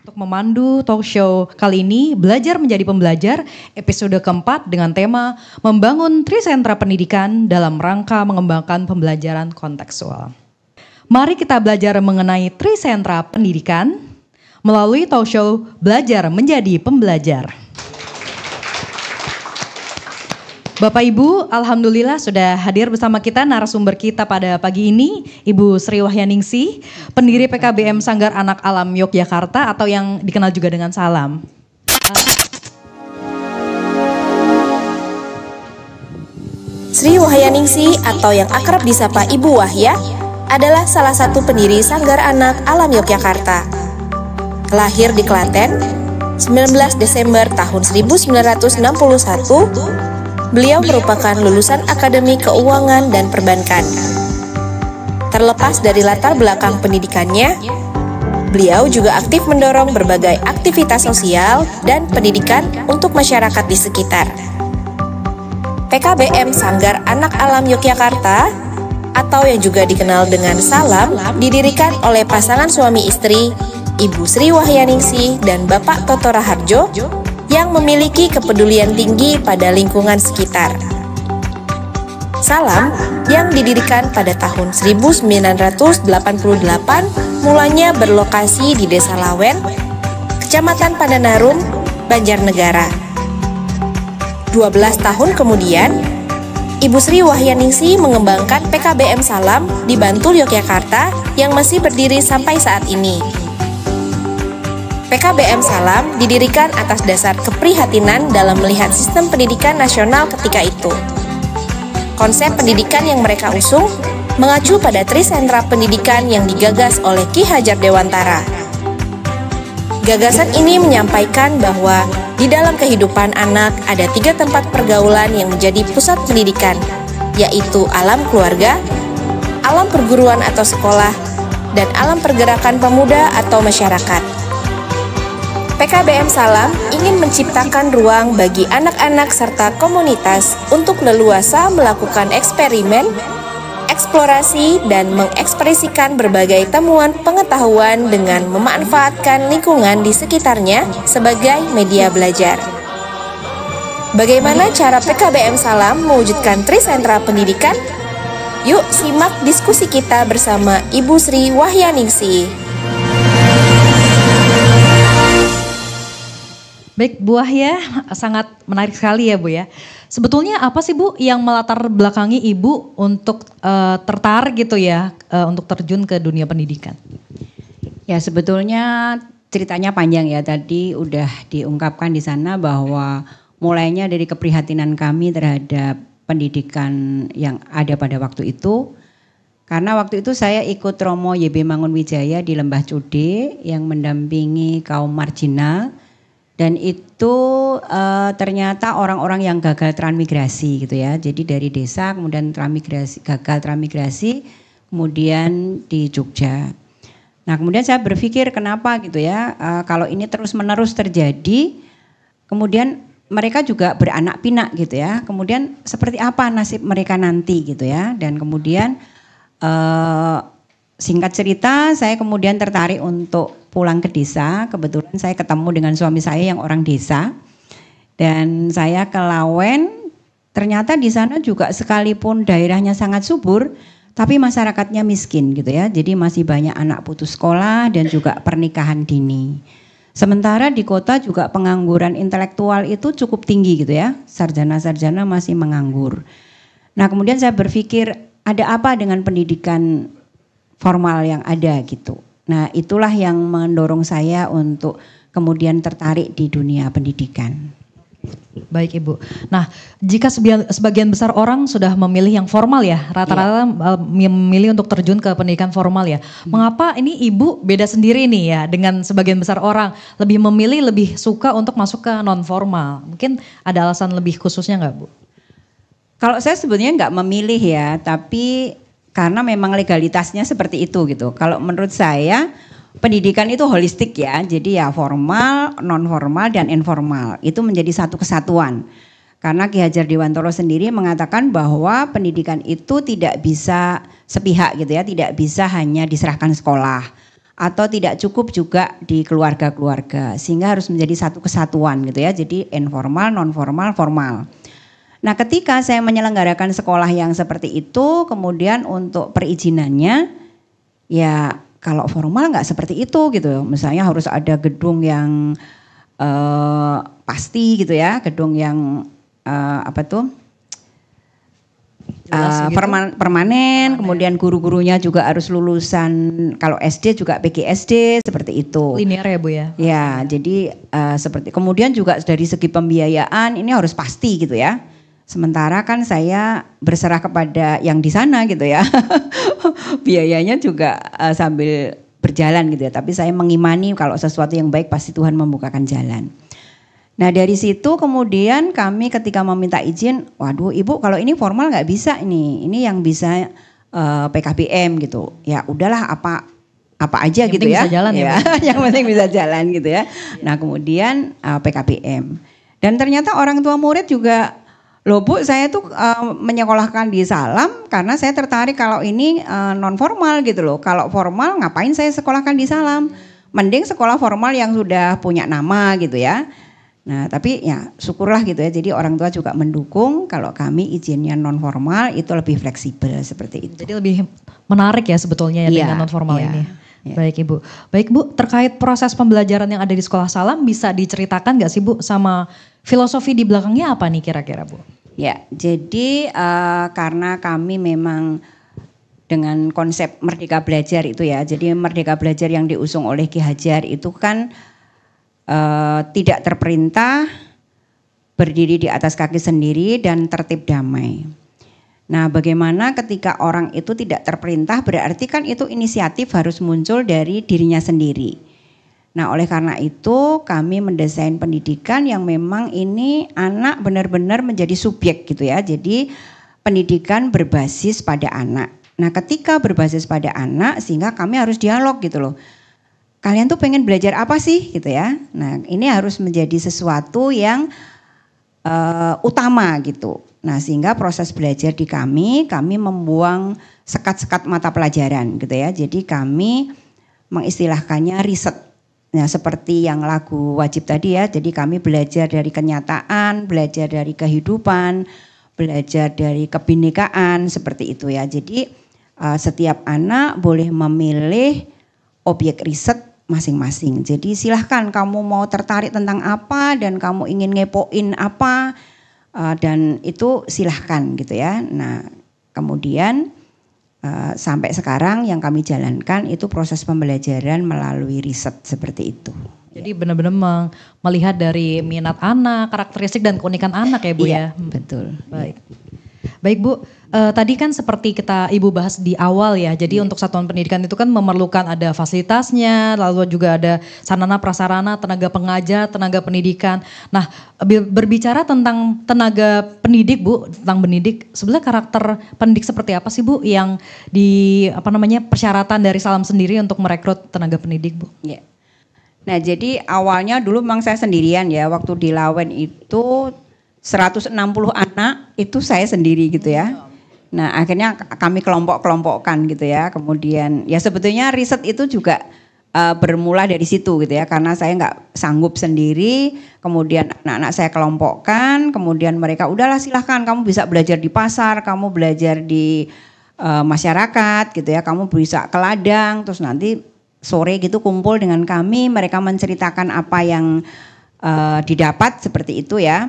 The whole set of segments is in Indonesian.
Untuk memandu talk show kali ini, Belajar Menjadi Pembelajar, episode keempat dengan tema Membangun Trisentra Pendidikan dalam rangka mengembangkan pembelajaran kontekstual. Mari kita belajar mengenai Trisentra Pendidikan melalui talk show Belajar Menjadi Pembelajar. Bapak Ibu, Alhamdulillah sudah hadir bersama kita narasumber kita pada pagi ini, Ibu Sri Wahyaningsi, pendiri PKBM Sanggar Anak Alam Yogyakarta atau yang dikenal juga dengan Salam. Sri Wahyaningsi atau yang akrab disapa Ibu Wahya adalah salah satu pendiri Sanggar Anak Alam Yogyakarta. Lahir di Klaten, 19 Desember tahun 1961, Beliau merupakan lulusan Akademi Keuangan dan Perbankan. Terlepas dari latar belakang pendidikannya, beliau juga aktif mendorong berbagai aktivitas sosial dan pendidikan untuk masyarakat di sekitar. PKBM Sanggar Anak Alam Yogyakarta atau yang juga dikenal dengan Salam didirikan oleh pasangan suami istri Ibu Sri Wahyaningsih dan Bapak Toto Raharjo yang memiliki kepedulian tinggi pada lingkungan sekitar. Salam yang didirikan pada tahun 1988 mulanya berlokasi di Desa Lawen, Kecamatan Pandanarum, Banjarnegara. 12 tahun kemudian, Ibu Sri Wahyaningsi mengembangkan PKBM Salam di Bantul, Yogyakarta yang masih berdiri sampai saat ini. PKBM Salam didirikan atas dasar keprihatinan dalam melihat sistem pendidikan nasional ketika itu. Konsep pendidikan yang mereka usung mengacu pada Trisentra Pendidikan yang digagas oleh Ki Hajar Dewantara. Gagasan ini menyampaikan bahwa di dalam kehidupan anak ada tiga tempat pergaulan yang menjadi pusat pendidikan, yaitu alam keluarga, alam perguruan atau sekolah, dan alam pergerakan pemuda atau masyarakat. PKBM Salam ingin menciptakan ruang bagi anak-anak serta komunitas untuk leluasa melakukan eksperimen, eksplorasi, dan mengekspresikan berbagai temuan pengetahuan dengan memanfaatkan lingkungan di sekitarnya sebagai media belajar. Bagaimana cara PKBM Salam mewujudkan trisentra pendidikan? Yuk simak diskusi kita bersama Ibu Sri Wahyaningsih. Baik, buah ya sangat menarik sekali ya Bu ya. Sebetulnya apa sih Bu yang melatar belakangi Ibu untuk uh, tertarik gitu ya, uh, untuk terjun ke dunia pendidikan? Ya sebetulnya ceritanya panjang ya, tadi udah diungkapkan di sana bahwa mulainya dari keprihatinan kami terhadap pendidikan yang ada pada waktu itu. Karena waktu itu saya ikut Romo YB Mangun Wijaya di Lembah Cude yang mendampingi kaum marginal dan itu uh, ternyata orang-orang yang gagal transmigrasi gitu ya. Jadi dari desa kemudian transmigrasi gagal transmigrasi kemudian di Jogja. Nah, kemudian saya berpikir kenapa gitu ya uh, kalau ini terus-menerus terjadi kemudian mereka juga beranak pinak gitu ya. Kemudian seperti apa nasib mereka nanti gitu ya dan kemudian uh, singkat cerita saya kemudian tertarik untuk pulang ke desa. Kebetulan saya ketemu dengan suami saya yang orang desa. Dan saya ke Lawen, ternyata di sana juga sekalipun daerahnya sangat subur, tapi masyarakatnya miskin gitu ya. Jadi masih banyak anak putus sekolah dan juga pernikahan dini. Sementara di kota juga pengangguran intelektual itu cukup tinggi gitu ya. Sarjana-sarjana masih menganggur. Nah, kemudian saya berpikir ada apa dengan pendidikan formal yang ada gitu. Nah, itulah yang mendorong saya untuk kemudian tertarik di dunia pendidikan. Baik Ibu. Nah, jika sebagian besar orang sudah memilih yang formal ya, rata-rata ya. memilih untuk terjun ke pendidikan formal ya. Hmm. Mengapa ini Ibu beda sendiri nih ya dengan sebagian besar orang lebih memilih lebih suka untuk masuk ke non formal? Mungkin ada alasan lebih khususnya nggak Bu? Kalau saya sebenarnya nggak memilih ya, tapi karena memang legalitasnya seperti itu gitu. Kalau menurut saya pendidikan itu holistik ya. Jadi ya formal, non formal dan informal itu menjadi satu kesatuan. Karena Ki Hajar Dewantoro sendiri mengatakan bahwa pendidikan itu tidak bisa sepihak gitu ya, tidak bisa hanya diserahkan sekolah atau tidak cukup juga di keluarga-keluarga sehingga harus menjadi satu kesatuan gitu ya. Jadi informal, non formal, formal. Nah, ketika saya menyelenggarakan sekolah yang seperti itu, kemudian untuk perizinannya, ya kalau formal nggak seperti itu gitu. Misalnya harus ada gedung yang eh, pasti gitu ya, gedung yang eh, apa tuh? Uh, perman, permanen, permanen, kemudian guru-gurunya juga harus lulusan kalau SD juga PGSD seperti itu. Linear ya bu ya? Ya, jadi uh, seperti kemudian juga dari segi pembiayaan ini harus pasti gitu ya. Sementara kan saya berserah kepada yang di sana gitu ya. Biayanya juga uh, sambil berjalan gitu ya. Tapi saya mengimani kalau sesuatu yang baik pasti Tuhan membukakan jalan. Nah dari situ kemudian kami ketika meminta izin, waduh ibu kalau ini formal nggak bisa ini, Ini yang bisa uh, eh, PKBM gitu. Ya udahlah apa apa aja yang gitu ya. Bisa jalan ya. ya. yang penting bisa jalan gitu ya. Nah kemudian uh, eh, PKBM. Dan ternyata orang tua murid juga Loh Bu, saya tuh uh, menyekolahkan di Salam karena saya tertarik kalau ini uh, eh, non formal gitu loh. Kalau formal ngapain saya sekolahkan di Salam? Mending sekolah formal yang sudah punya nama gitu ya. Nah, tapi ya syukurlah gitu ya. Jadi orang tua juga mendukung kalau kami izinnya non formal itu lebih fleksibel seperti itu. Jadi lebih menarik ya sebetulnya ya, ya dengan non formal ya. ini. Ya. Baik Ibu. Baik Bu, terkait proses pembelajaran yang ada di sekolah salam bisa diceritakan nggak sih Bu sama filosofi di belakangnya apa nih kira-kira Bu? Ya, jadi uh, karena kami memang dengan konsep merdeka belajar itu ya, jadi merdeka belajar yang diusung oleh Ki Hajar itu kan uh, tidak terperintah, berdiri di atas kaki sendiri dan tertib damai. Nah, bagaimana ketika orang itu tidak terperintah berarti kan itu inisiatif harus muncul dari dirinya sendiri. Nah, oleh karena itu kami mendesain pendidikan yang memang ini anak benar-benar menjadi subjek gitu ya. Jadi pendidikan berbasis pada anak. Nah, ketika berbasis pada anak sehingga kami harus dialog gitu loh. Kalian tuh pengen belajar apa sih gitu ya. Nah, ini harus menjadi sesuatu yang uh, utama gitu Nah, sehingga proses belajar di kami, kami membuang sekat-sekat mata pelajaran gitu ya. Jadi kami mengistilahkannya riset. Nah, seperti yang lagu wajib tadi ya. Jadi kami belajar dari kenyataan, belajar dari kehidupan, belajar dari kebinekaan seperti itu ya. Jadi eh, setiap anak boleh memilih objek riset masing-masing. Jadi silahkan kamu mau tertarik tentang apa dan kamu ingin ngepoin apa uh, dan itu silahkan gitu ya. Nah kemudian uh, sampai sekarang yang kami jalankan itu proses pembelajaran melalui riset seperti itu. Jadi benar-benar melihat dari minat anak, karakteristik dan keunikan anak ya Bu iya, ya. Betul. Baik. Iya. Baik Bu, uh, tadi kan seperti kita Ibu bahas di awal ya, jadi yeah. untuk satuan pendidikan itu kan memerlukan ada fasilitasnya, lalu juga ada sarana prasarana, tenaga pengajar, tenaga pendidikan. Nah, berbicara tentang tenaga pendidik Bu, tentang pendidik, sebenarnya karakter pendidik seperti apa sih Bu yang di apa namanya persyaratan dari Salam sendiri untuk merekrut tenaga pendidik Bu? Yeah. Nah, jadi awalnya dulu memang saya sendirian ya waktu di Lawen itu 160 anak itu saya sendiri gitu ya. Iya. Nah, akhirnya kami kelompok-kelompokkan gitu ya. Kemudian ya sebetulnya riset itu juga uh, bermula dari situ gitu ya karena saya nggak sanggup sendiri kemudian anak-anak saya kelompokkan kemudian mereka udahlah silahkan kamu bisa belajar di pasar kamu belajar di uh, masyarakat gitu ya kamu bisa ke ladang terus nanti sore gitu kumpul dengan kami mereka menceritakan apa yang uh, didapat seperti itu ya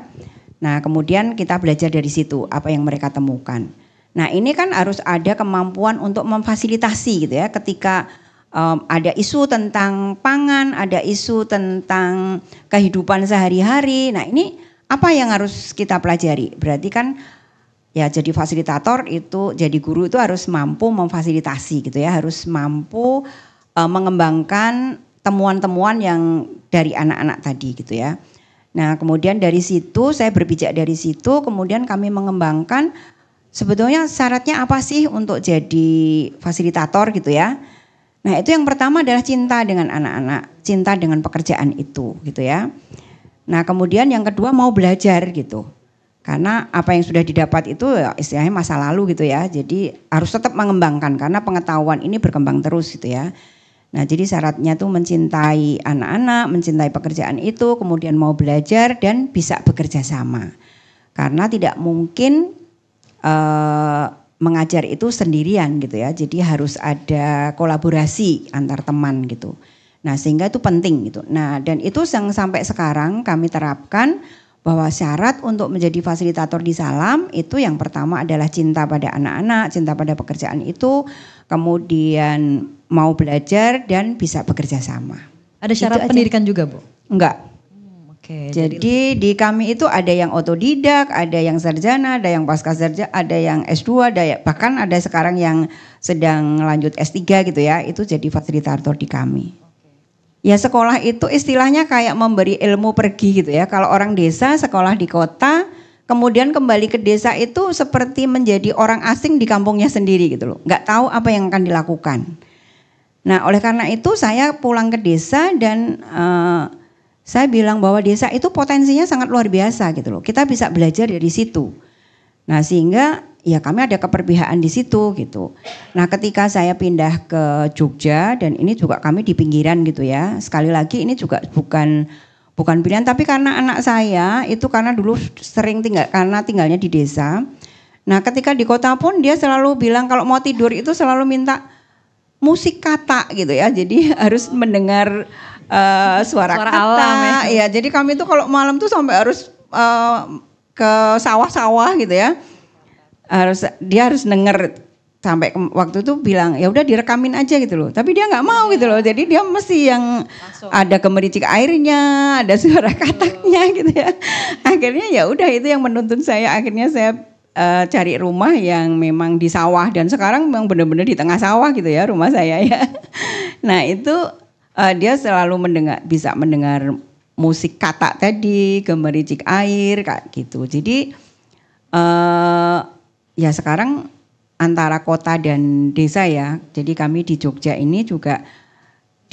Nah, kemudian kita belajar dari situ apa yang mereka temukan. Nah, ini kan harus ada kemampuan untuk memfasilitasi gitu ya ketika um, ada isu tentang pangan, ada isu tentang kehidupan sehari-hari. Nah, ini apa yang harus kita pelajari? Berarti kan ya jadi fasilitator itu jadi guru itu harus mampu memfasilitasi gitu ya, harus mampu um, mengembangkan temuan-temuan yang dari anak-anak tadi gitu ya. Nah, kemudian dari situ saya berpijak dari situ, kemudian kami mengembangkan sebetulnya syaratnya apa sih untuk jadi fasilitator gitu ya. Nah, itu yang pertama adalah cinta dengan anak-anak, cinta dengan pekerjaan itu gitu ya. Nah, kemudian yang kedua mau belajar gitu. Karena apa yang sudah didapat itu ya istilahnya masa lalu gitu ya. Jadi harus tetap mengembangkan karena pengetahuan ini berkembang terus gitu ya. Nah, jadi syaratnya tuh mencintai anak-anak, mencintai pekerjaan itu, kemudian mau belajar dan bisa bekerja sama. Karena tidak mungkin uh, mengajar itu sendirian gitu ya. Jadi harus ada kolaborasi antar teman gitu. Nah, sehingga itu penting gitu. Nah, dan itu yang sampai sekarang kami terapkan bahwa syarat untuk menjadi fasilitator di Salam itu yang pertama adalah cinta pada anak-anak, cinta pada pekerjaan itu kemudian mau belajar dan bisa bekerja sama. Ada syarat pendidikan juga, Bu? Enggak. Hmm, Oke. Okay. Jadi, Jadi di kami itu ada yang otodidak, ada yang sarjana, ada yang pasca sarjana, ada yang S2, ada yang, bahkan ada sekarang yang sedang lanjut S3 gitu ya. Itu jadi fasilitator di kami. Ya sekolah itu istilahnya kayak memberi ilmu pergi gitu ya. Kalau orang desa sekolah di kota kemudian kembali ke desa itu seperti menjadi orang asing di kampungnya sendiri gitu loh. Gak tahu apa yang akan dilakukan. Nah oleh karena itu saya pulang ke desa dan uh, saya bilang bahwa desa itu potensinya sangat luar biasa gitu loh. Kita bisa belajar dari situ. Nah sehingga ya kami ada keperbihaan di situ gitu. Nah ketika saya pindah ke Jogja dan ini juga kami di pinggiran gitu ya. Sekali lagi ini juga bukan bukan pilihan tapi karena anak saya itu karena dulu sering tinggal karena tinggalnya di desa. Nah, ketika di kota pun dia selalu bilang kalau mau tidur itu selalu minta musik kata gitu ya. Jadi harus mendengar uh, suara, suara kata. Alam, ya. ya, jadi kami tuh kalau malam tuh sampai harus uh, ke sawah-sawah gitu ya. Harus dia harus denger sampai waktu itu bilang ya udah direkamin aja gitu loh tapi dia nggak mau gitu loh iya. jadi dia mesti yang Langsung. ada kemericik airnya ada suara kataknya iya. gitu ya akhirnya ya udah itu yang menuntun saya akhirnya saya uh, cari rumah yang memang di sawah dan sekarang memang benar-benar di tengah sawah gitu ya rumah saya ya nah itu uh, dia selalu mendengar bisa mendengar musik katak tadi gemericik air kayak gitu jadi uh, ya sekarang antara kota dan desa ya. Jadi kami di Jogja ini juga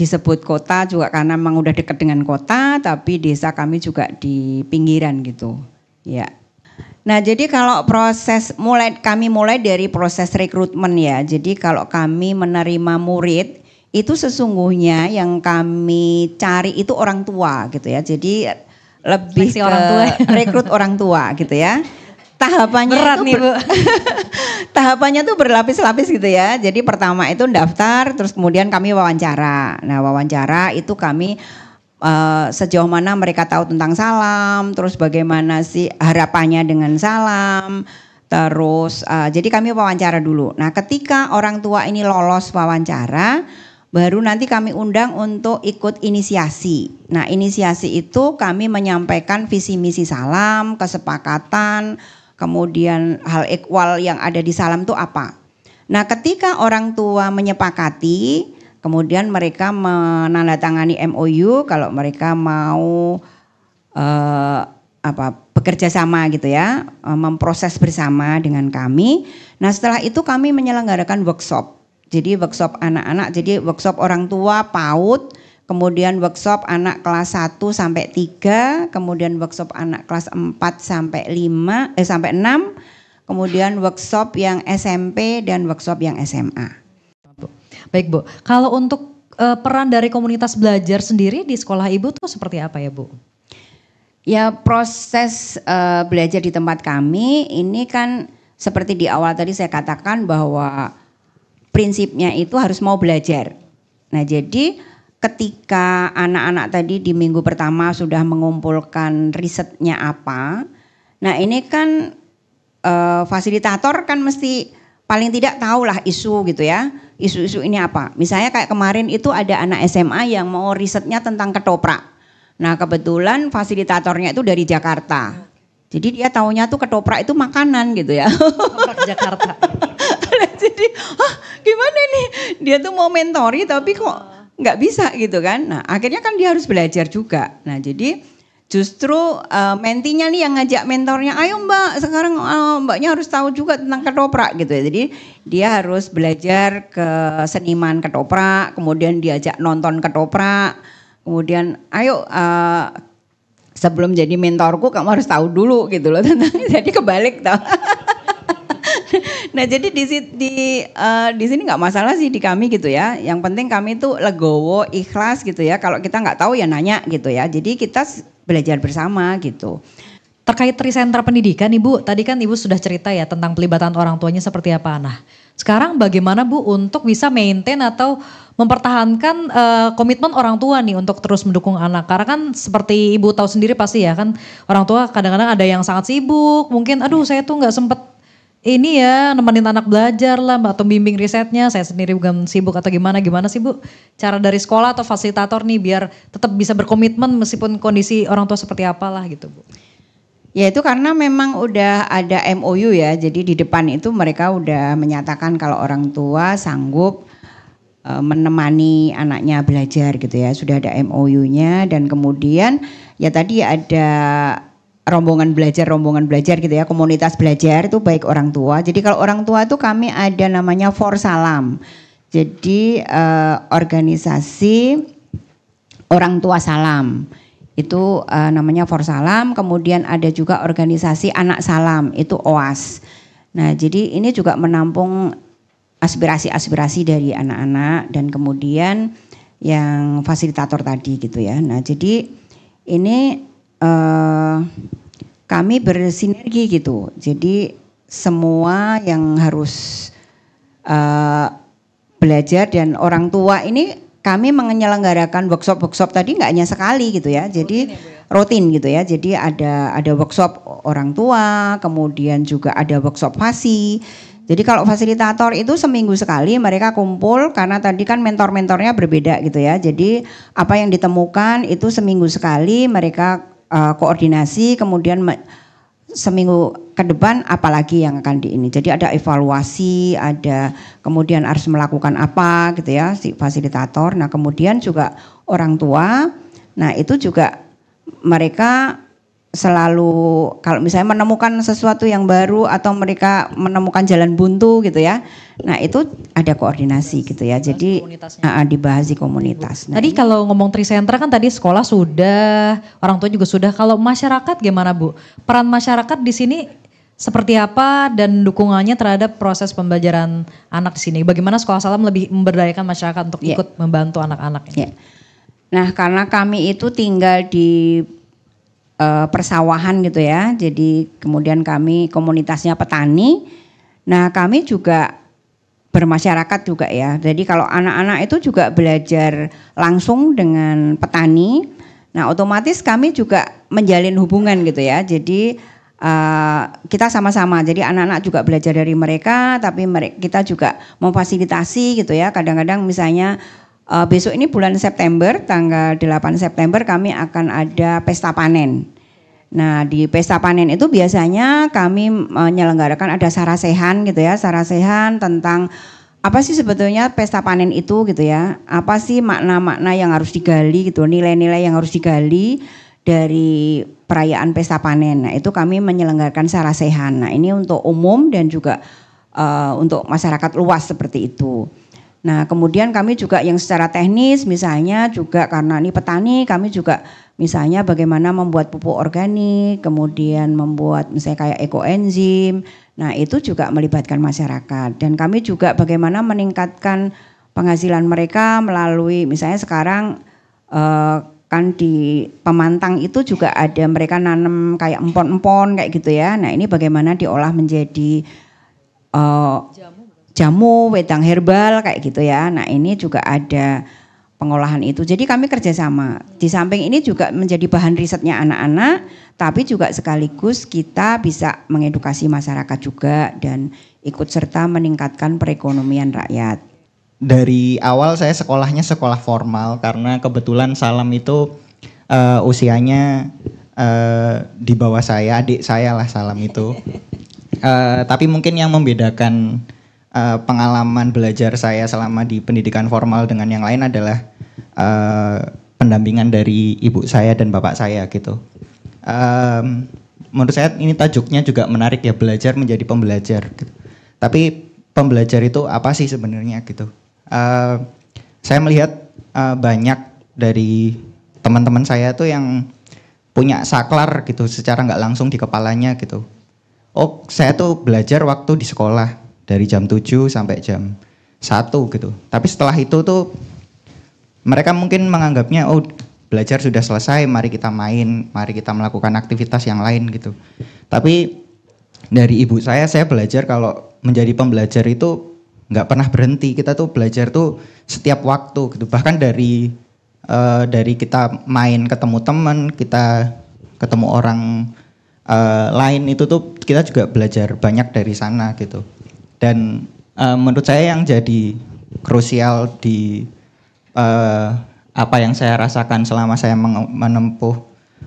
disebut kota juga karena memang udah dekat dengan kota, tapi desa kami juga di pinggiran gitu. Ya. Nah, jadi kalau proses mulai kami mulai dari proses rekrutmen ya. Jadi kalau kami menerima murid itu sesungguhnya yang kami cari itu orang tua gitu ya. Jadi lebih ke orang tua. rekrut orang tua gitu ya tahapannya Berat nih, Bu. tahapannya tuh berlapis-lapis gitu ya. Jadi pertama itu daftar, terus kemudian kami wawancara. Nah, wawancara itu kami uh, sejauh mana mereka tahu tentang salam, terus bagaimana sih harapannya dengan salam. Terus uh, jadi kami wawancara dulu. Nah, ketika orang tua ini lolos wawancara, baru nanti kami undang untuk ikut inisiasi. Nah, inisiasi itu kami menyampaikan visi misi salam, kesepakatan kemudian hal equal yang ada di salam itu apa. Nah ketika orang tua menyepakati, kemudian mereka menandatangani MOU kalau mereka mau eh, apa bekerja sama gitu ya, eh, memproses bersama dengan kami. Nah setelah itu kami menyelenggarakan workshop. Jadi workshop anak-anak, jadi workshop orang tua, PAUD, kemudian workshop anak kelas 1 sampai 3, kemudian workshop anak kelas 4 sampai 5 eh sampai 6, kemudian workshop yang SMP dan workshop yang SMA. Baik, Bu. Kalau untuk uh, peran dari komunitas belajar sendiri di sekolah Ibu tuh seperti apa ya, Bu? Ya, proses uh, belajar di tempat kami ini kan seperti di awal tadi saya katakan bahwa prinsipnya itu harus mau belajar. Nah, jadi ketika anak-anak tadi di minggu pertama sudah mengumpulkan risetnya apa. Nah ini kan e, fasilitator kan mesti paling tidak tahulah isu gitu ya. Isu-isu ini apa. Misalnya kayak kemarin itu ada anak SMA yang mau risetnya tentang ketoprak. Nah kebetulan fasilitatornya itu dari Jakarta. Jadi dia taunya tuh ketoprak itu makanan gitu ya. Ketoprak Jakarta. Jadi, ah gimana nih? Dia tuh mau mentori tapi kok nggak bisa gitu kan. Nah akhirnya kan dia harus belajar juga. Nah jadi justru uh, mentinya nih yang ngajak mentornya, ayo mbak sekarang uh, mbaknya harus tahu juga tentang ketoprak gitu ya. Jadi dia harus belajar ke seniman ketoprak, kemudian diajak nonton ketoprak, kemudian ayo uh, sebelum jadi mentorku kamu harus tahu dulu gitu loh tentang jadi kebalik tau nah jadi di di uh, di sini nggak masalah sih di kami gitu ya. Yang penting kami itu legowo, ikhlas gitu ya. Kalau kita nggak tahu ya nanya gitu ya. Jadi kita belajar bersama gitu. Terkait trisenter pendidikan Ibu, tadi kan Ibu sudah cerita ya tentang pelibatan orang tuanya seperti apa. Nah, sekarang bagaimana Bu untuk bisa maintain atau mempertahankan uh, komitmen orang tua nih untuk terus mendukung anak? Karena kan seperti Ibu tahu sendiri pasti ya kan orang tua kadang-kadang ada yang sangat sibuk, mungkin aduh saya tuh nggak sempet ini ya nemenin anak belajar lah atau bimbing risetnya saya sendiri bukan sibuk atau gimana gimana sih Bu cara dari sekolah atau fasilitator nih biar tetap bisa berkomitmen meskipun kondisi orang tua seperti apalah gitu Bu Ya itu karena memang udah ada MOU ya jadi di depan itu mereka udah menyatakan kalau orang tua sanggup e, menemani anaknya belajar gitu ya sudah ada MOU-nya dan kemudian ya tadi ada rombongan belajar rombongan belajar gitu ya komunitas belajar itu baik orang tua jadi kalau orang tua itu kami ada namanya for salam jadi uh, organisasi orang tua salam itu uh, namanya for salam kemudian ada juga organisasi anak salam itu oas nah jadi ini juga menampung aspirasi-aspirasi dari anak-anak dan kemudian yang fasilitator tadi gitu ya nah jadi ini uh, kami bersinergi gitu. Jadi semua yang harus uh, belajar dan orang tua ini kami menyelenggarakan workshop-workshop tadi nggak hanya sekali gitu ya. Jadi ya, ya? rutin, gitu ya. Jadi ada ada workshop orang tua, kemudian juga ada workshop fasi. Jadi kalau fasilitator itu seminggu sekali mereka kumpul karena tadi kan mentor-mentornya berbeda gitu ya. Jadi apa yang ditemukan itu seminggu sekali mereka uh, koordinasi kemudian seminggu ke depan apalagi yang akan di ini. Jadi ada evaluasi, ada kemudian harus melakukan apa gitu ya si fasilitator. Nah, kemudian juga orang tua. Nah, itu juga mereka selalu kalau misalnya menemukan sesuatu yang baru atau mereka menemukan jalan buntu gitu ya. Nah, itu ada koordinasi gitu ya. Jadi uh, ah, ah, dibahas di komunitas. Nah, tadi kalau ngomong trisentra kan tadi sekolah sudah, orang tua juga sudah. Kalau masyarakat gimana, Bu? Peran masyarakat di sini seperti apa dan dukungannya terhadap proses pembelajaran anak di sini? Bagaimana sekolah salam lebih memberdayakan masyarakat untuk yeah. ikut membantu anak-anak ini? Yeah. Nah, karena kami itu tinggal di uh, persawahan gitu ya. Jadi kemudian kami komunitasnya petani. Nah, kami juga bermasyarakat juga ya. Jadi kalau anak-anak itu juga belajar langsung dengan petani. Nah, otomatis kami juga menjalin hubungan gitu ya. Jadi uh, kita sama-sama. Jadi anak-anak juga belajar dari mereka, tapi mereka, kita juga memfasilitasi gitu ya. Kadang-kadang misalnya Uh, besok ini bulan September, tanggal 8 September kami akan ada pesta panen. Nah di pesta panen itu biasanya kami menyelenggarakan ada sarasehan gitu ya, sarasehan tentang apa sih sebetulnya pesta panen itu gitu ya? Apa sih makna-makna yang harus digali gitu, nilai-nilai yang harus digali dari perayaan pesta panen. Nah itu kami menyelenggarakan sarasehan. Nah ini untuk umum dan juga uh, untuk masyarakat luas seperti itu. Nah, kemudian kami juga yang secara teknis misalnya juga karena ini petani, kami juga misalnya bagaimana membuat pupuk organik, kemudian membuat misalnya kayak ekoenzim. Nah, itu juga melibatkan masyarakat dan kami juga bagaimana meningkatkan penghasilan mereka melalui misalnya sekarang eh, kan di pemantang itu juga ada mereka nanam kayak empon-empon kayak gitu ya. Nah, ini bagaimana diolah menjadi uh, eh, jamu jamu, wedang herbal kayak gitu ya. Nah ini juga ada pengolahan itu. Jadi kami kerjasama. Di samping ini juga menjadi bahan risetnya anak-anak, tapi juga sekaligus kita bisa mengedukasi masyarakat juga dan ikut serta meningkatkan perekonomian rakyat. Dari awal saya sekolahnya sekolah formal karena kebetulan Salam itu uh, usianya uh, di bawah saya, adik saya lah Salam itu. Uh, tapi mungkin yang membedakan uh, pengalaman belajar saya selama di pendidikan formal dengan yang lain adalah uh, pendampingan dari ibu saya dan bapak saya gitu. Um, menurut saya ini tajuknya juga menarik ya belajar menjadi pembelajar. Gitu. Tapi pembelajar itu apa sih sebenarnya gitu? Uh, saya melihat uh, banyak dari teman-teman saya tuh yang punya saklar gitu secara nggak langsung di kepalanya gitu. Oh, saya tuh belajar waktu di sekolah dari jam 7 sampai jam 1 gitu. Tapi setelah itu tuh mereka mungkin menganggapnya oh belajar sudah selesai, mari kita main, mari kita melakukan aktivitas yang lain gitu. Tapi dari ibu saya saya belajar kalau menjadi pembelajar itu nggak pernah berhenti. Kita tuh belajar tuh setiap waktu gitu. Bahkan dari uh, dari kita main ketemu teman, kita ketemu orang uh, lain itu tuh kita juga belajar banyak dari sana gitu. Dan uh, menurut saya yang jadi krusial di uh, apa yang saya rasakan selama saya menempuh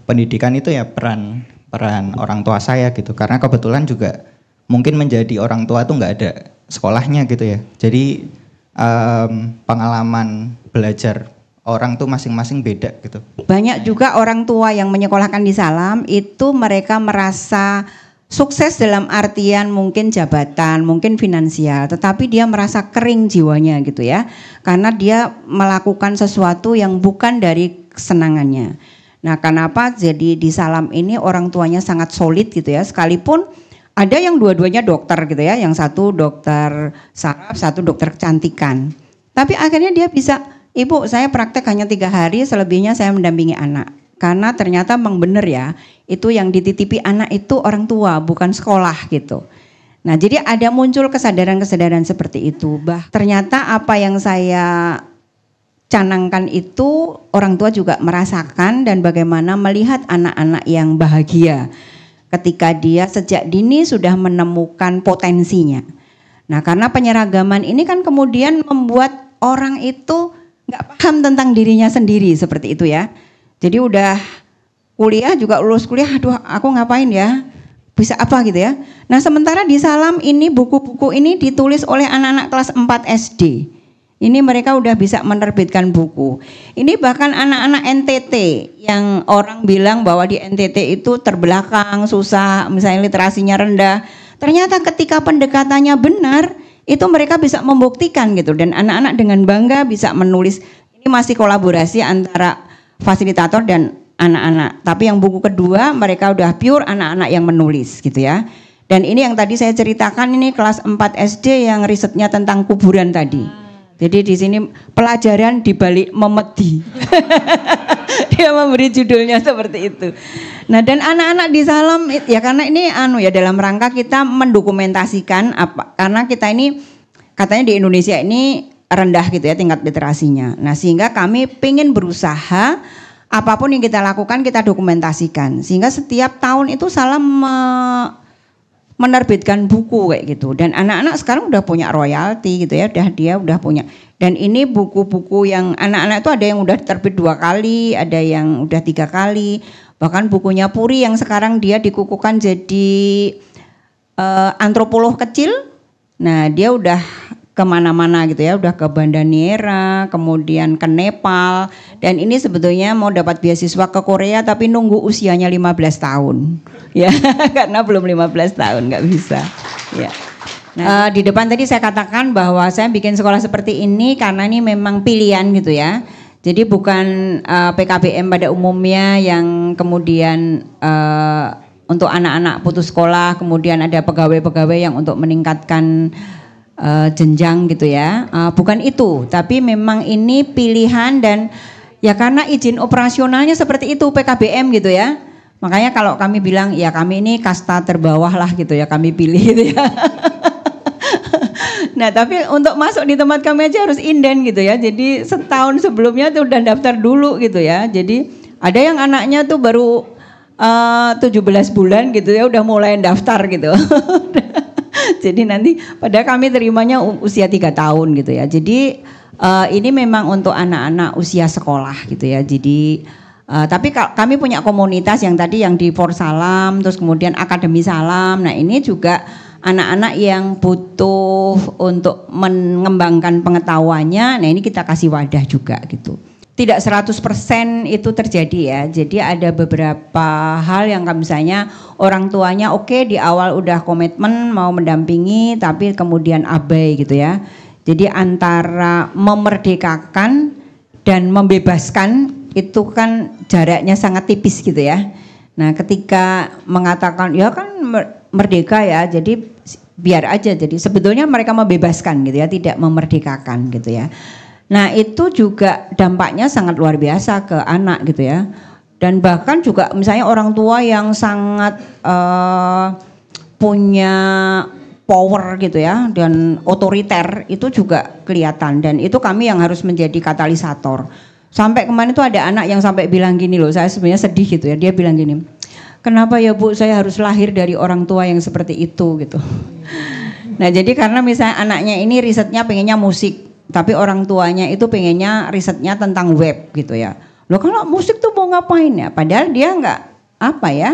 pendidikan itu ya peran peran orang tua saya gitu. Karena kebetulan juga mungkin menjadi orang tua tuh nggak ada sekolahnya gitu ya. Jadi um, pengalaman belajar orang tuh masing-masing beda gitu. Banyak juga orang tua yang menyekolahkan di Salam itu mereka merasa Sukses dalam artian mungkin jabatan, mungkin finansial, tetapi dia merasa kering jiwanya gitu ya. Karena dia melakukan sesuatu yang bukan dari kesenangannya. Nah, kenapa jadi di salam ini orang tuanya sangat solid gitu ya, sekalipun ada yang dua-duanya dokter gitu ya, yang satu dokter saraf, satu dokter kecantikan. Tapi akhirnya dia bisa, ibu saya praktek hanya tiga hari, selebihnya saya mendampingi anak karena ternyata memang benar ya, itu yang dititipi anak itu orang tua, bukan sekolah gitu. Nah, jadi ada muncul kesadaran-kesadaran seperti itu. Bah, ternyata apa yang saya canangkan itu orang tua juga merasakan dan bagaimana melihat anak-anak yang bahagia ketika dia sejak dini sudah menemukan potensinya. Nah, karena penyeragaman ini kan kemudian membuat orang itu nggak paham tentang dirinya sendiri seperti itu ya. Jadi udah kuliah juga lulus kuliah, aduh aku ngapain ya? Bisa apa gitu ya. Nah, sementara di Salam ini buku-buku ini ditulis oleh anak-anak kelas 4 SD. Ini mereka udah bisa menerbitkan buku. Ini bahkan anak-anak NTT yang orang bilang bahwa di NTT itu terbelakang, susah, misalnya literasinya rendah. Ternyata ketika pendekatannya benar, itu mereka bisa membuktikan gitu dan anak-anak dengan bangga bisa menulis. Ini masih kolaborasi antara fasilitator dan anak-anak. Tapi yang buku kedua mereka udah pure anak-anak yang menulis gitu ya. Dan ini yang tadi saya ceritakan ini kelas 4 SD yang risetnya tentang kuburan tadi. Jadi di sini pelajaran dibalik memedi. Dia memberi judulnya seperti itu. Nah dan anak-anak di Salam ya karena ini anu ya dalam rangka kita mendokumentasikan apa karena kita ini katanya di Indonesia ini rendah gitu ya tingkat literasinya. Nah sehingga kami pengen berusaha apapun yang kita lakukan kita dokumentasikan sehingga setiap tahun itu salah me menerbitkan buku kayak gitu dan anak-anak sekarang udah punya royalti gitu ya udah dia udah punya dan ini buku-buku yang anak-anak itu ada yang udah terbit dua kali ada yang udah tiga kali bahkan bukunya Puri yang sekarang dia dikukuhkan jadi uh, antropolog kecil nah dia udah kemana-mana gitu ya, udah ke Banda Niera, kemudian ke Nepal, dan ini sebetulnya mau dapat beasiswa ke Korea tapi nunggu usianya 15 tahun, ya karena belum 15 tahun nggak bisa. Ya. Nah, uh, di depan tadi saya katakan bahwa saya bikin sekolah seperti ini karena ini memang pilihan gitu ya. Jadi bukan uh, eh, PKBM pada umumnya yang kemudian uh, untuk anak-anak putus sekolah, kemudian ada pegawai-pegawai yang untuk meningkatkan uh, jenjang gitu ya. Uh, bukan itu, tapi memang ini pilihan dan ya karena izin operasionalnya seperti itu PKBM gitu ya. Makanya kalau kami bilang ya kami ini kasta terbawah lah gitu ya kami pilih gitu ya. nah tapi untuk masuk di tempat kami aja harus inden gitu ya. Jadi setahun sebelumnya tuh udah daftar dulu gitu ya. Jadi ada yang anaknya tuh baru eh, uh, 17 bulan gitu ya udah mulai daftar gitu. Jadi nanti pada kami terimanya usia tiga tahun gitu ya. Jadi uh, ini memang untuk anak-anak usia sekolah gitu ya. Jadi Uh, tapi kami punya komunitas yang tadi yang di For Salam, terus kemudian Akademi Salam. Nah ini juga anak-anak yang butuh untuk mengembangkan pengetahuannya. Nah ini kita kasih wadah juga gitu tidak 100% itu terjadi ya. Jadi ada beberapa hal yang misalnya orang tuanya oke okay, di awal udah komitmen mau mendampingi tapi kemudian abai gitu ya. Jadi antara memerdekakan dan membebaskan itu kan jaraknya sangat tipis gitu ya. Nah, ketika mengatakan ya kan merdeka ya, jadi biar aja. Jadi sebetulnya mereka membebaskan gitu ya, tidak memerdekakan gitu ya. Nah itu juga dampaknya sangat luar biasa ke anak gitu ya. Dan bahkan juga misalnya orang tua yang sangat uh, punya power gitu ya dan otoriter itu juga kelihatan dan itu kami yang harus menjadi katalisator. Sampai kemarin itu ada anak yang sampai bilang gini loh, saya sebenarnya sedih gitu ya. Dia bilang gini, kenapa ya bu saya harus lahir dari orang tua yang seperti itu gitu. Nah jadi karena misalnya anaknya ini risetnya pengennya musik, tapi orang tuanya itu pengennya risetnya tentang web gitu ya loh kalau musik tuh mau ngapain ya padahal dia nggak apa ya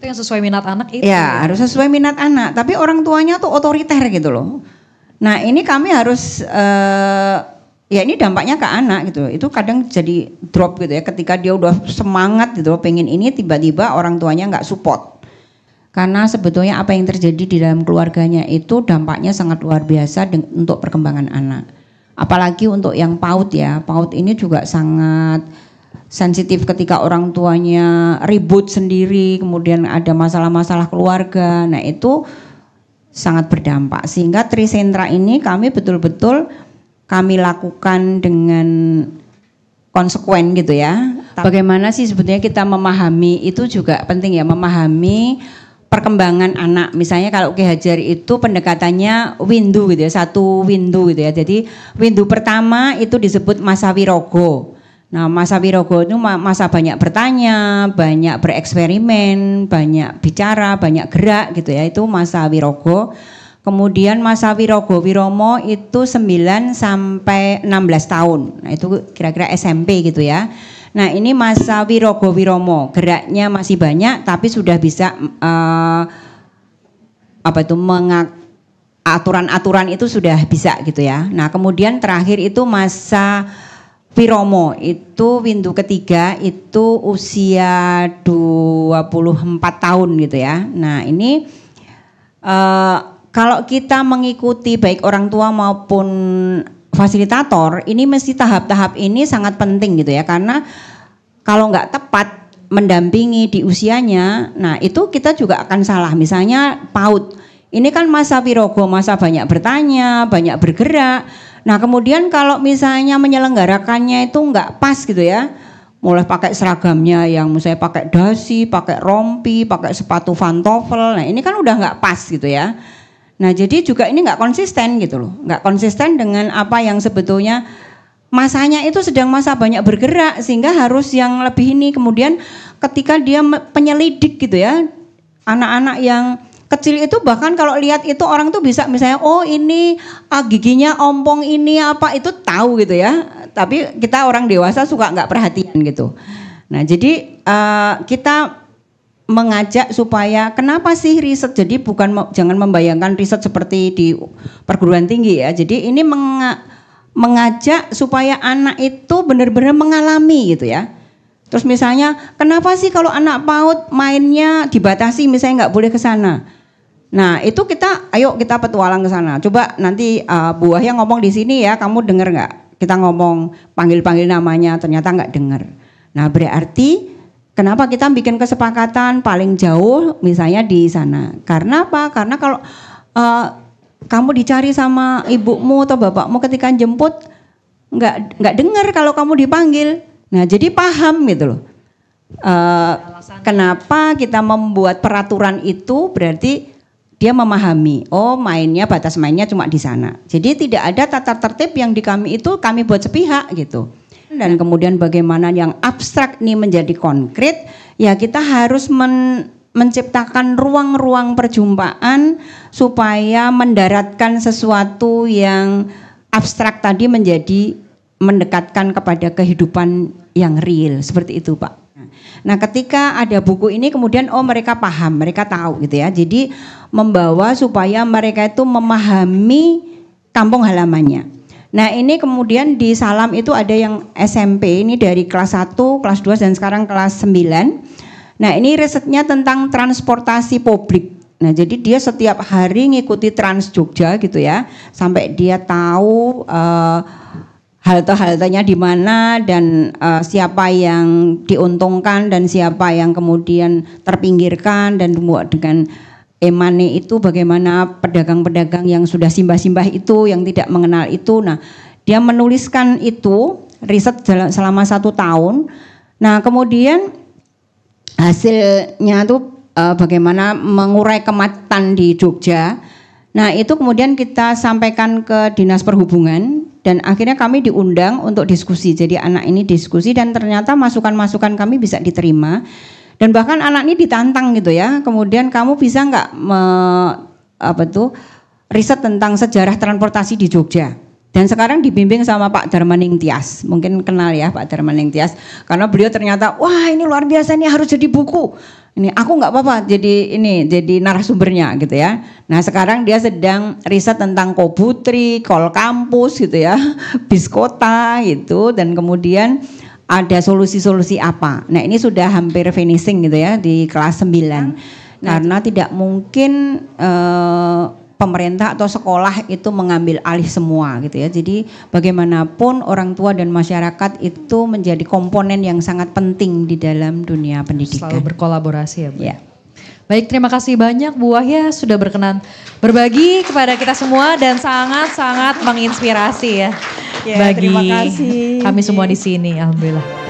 itu yang sesuai minat anak itu ya, ya. harus sesuai minat anak tapi orang tuanya tuh otoriter gitu loh nah ini kami harus uh, ya ini dampaknya ke anak gitu itu kadang jadi drop gitu ya ketika dia udah semangat gitu pengen ini tiba-tiba orang tuanya nggak support karena sebetulnya apa yang terjadi di dalam keluarganya itu dampaknya sangat luar biasa untuk perkembangan anak apalagi untuk yang Paut ya Paut ini juga sangat sensitif ketika orang tuanya ribut sendiri kemudian ada masalah-masalah keluarga nah itu sangat berdampak sehingga trisentra ini kami betul-betul kami lakukan dengan konsekuen gitu ya bagaimana sih sebetulnya kita memahami itu juga penting ya memahami perkembangan anak. Misalnya kalau Ki Hajar itu pendekatannya windu gitu ya, satu windu gitu ya. Jadi windu pertama itu disebut masa wirogo. Nah, masa wirogo itu masa banyak bertanya, banyak bereksperimen, banyak bicara, banyak gerak gitu ya. Itu masa wirogo. Kemudian masa wirogo wiromo itu 9 sampai 16 tahun. Nah, itu kira-kira SMP gitu ya. Nah ini masa Wirogo Wiromo geraknya masih banyak tapi sudah bisa uh, apa itu mengak aturan-aturan itu sudah bisa gitu ya. Nah kemudian terakhir itu masa Wiromo itu windu ketiga itu usia 24 tahun gitu ya. Nah ini uh, kalau kita mengikuti baik orang tua maupun fasilitator ini mesti tahap-tahap ini sangat penting gitu ya karena kalau nggak tepat mendampingi di usianya, nah itu kita juga akan salah. Misalnya paut. ini kan masa pirogo masa banyak bertanya, banyak bergerak. Nah kemudian kalau misalnya menyelenggarakannya itu nggak pas gitu ya, mulai pakai seragamnya yang misalnya pakai dasi, pakai rompi, pakai sepatu pantofel. Nah ini kan udah nggak pas gitu ya. Nah jadi juga ini nggak konsisten gitu loh, nggak konsisten dengan apa yang sebetulnya masanya itu sedang masa banyak bergerak sehingga harus yang lebih ini kemudian ketika dia penyelidik gitu ya anak-anak yang kecil itu bahkan kalau lihat itu orang tuh bisa misalnya oh ini ah, giginya ompong ini apa itu tahu gitu ya tapi kita orang dewasa suka nggak perhatian gitu nah jadi uh, kita mengajak supaya kenapa sih riset jadi bukan jangan membayangkan riset seperti di perguruan tinggi ya jadi ini menga, mengajak supaya anak itu benar-benar mengalami gitu ya terus misalnya kenapa sih kalau anak paut mainnya dibatasi misalnya nggak boleh ke sana nah itu kita ayo kita petualang ke sana coba nanti uh, buah yang ngomong di sini ya kamu dengar nggak kita ngomong panggil-panggil namanya ternyata nggak dengar nah berarti Kenapa kita bikin kesepakatan paling jauh misalnya di sana? Karena apa? Karena kalau uh, kamu dicari sama ibumu atau bapakmu ketika jemput nggak nggak dengar kalau kamu dipanggil. Nah jadi paham gitu loh. Uh, kenapa kita membuat peraturan itu berarti dia memahami, oh mainnya batas mainnya cuma di sana. Jadi tidak ada tata tertib yang di kami itu kami buat sepihak gitu dan kemudian bagaimana yang abstrak ini menjadi konkret ya kita harus men menciptakan ruang-ruang perjumpaan supaya mendaratkan sesuatu yang abstrak tadi menjadi mendekatkan kepada kehidupan yang real seperti itu Pak. Nah, ketika ada buku ini kemudian oh mereka paham, mereka tahu gitu ya. Jadi membawa supaya mereka itu memahami kampung halamannya. Nah ini kemudian di Salam itu ada yang SMP ini dari kelas 1, kelas 2 dan sekarang kelas 9. Nah ini risetnya tentang transportasi publik. Nah jadi dia setiap hari ngikuti Trans Jogja gitu ya sampai dia tahu uh, halte-haltenya di mana dan uh, siapa yang diuntungkan dan siapa yang kemudian terpinggirkan dan dengan emane itu bagaimana pedagang-pedagang yang sudah simbah-simbah itu yang tidak mengenal itu nah dia menuliskan itu riset selama satu tahun nah kemudian hasilnya itu uh, bagaimana mengurai kematan di Jogja nah itu kemudian kita sampaikan ke dinas perhubungan dan akhirnya kami diundang untuk diskusi jadi anak ini diskusi dan ternyata masukan-masukan kami bisa diterima dan bahkan anak ini ditantang gitu ya kemudian kamu bisa nggak apa tuh riset tentang sejarah transportasi di Jogja dan sekarang dibimbing sama Pak Darmaning Tias. Mungkin kenal ya Pak Darmaning Tias. Karena beliau ternyata, wah ini luar biasa ini harus jadi buku. Ini aku nggak apa-apa jadi ini jadi narasumbernya gitu ya. Nah sekarang dia sedang riset tentang Kobutri, Kol Kampus gitu ya, Biskota gitu. Dan kemudian ada solusi-solusi apa. Nah, ini sudah hampir finishing gitu ya di kelas 9. Nah, iya. karena nah. tidak mungkin uh, pemerintah atau sekolah itu mengambil alih semua gitu ya. Jadi bagaimanapun orang tua dan masyarakat itu menjadi komponen yang sangat penting di dalam dunia pendidikan. Selalu berkolaborasi ya, Bu. Ya. Baik, terima kasih banyak Bu Wahya sudah berkenan berbagi kepada kita semua dan sangat-sangat menginspirasi ya. Yeah, bagi terima kasih. kami semua di sini, alhamdulillah.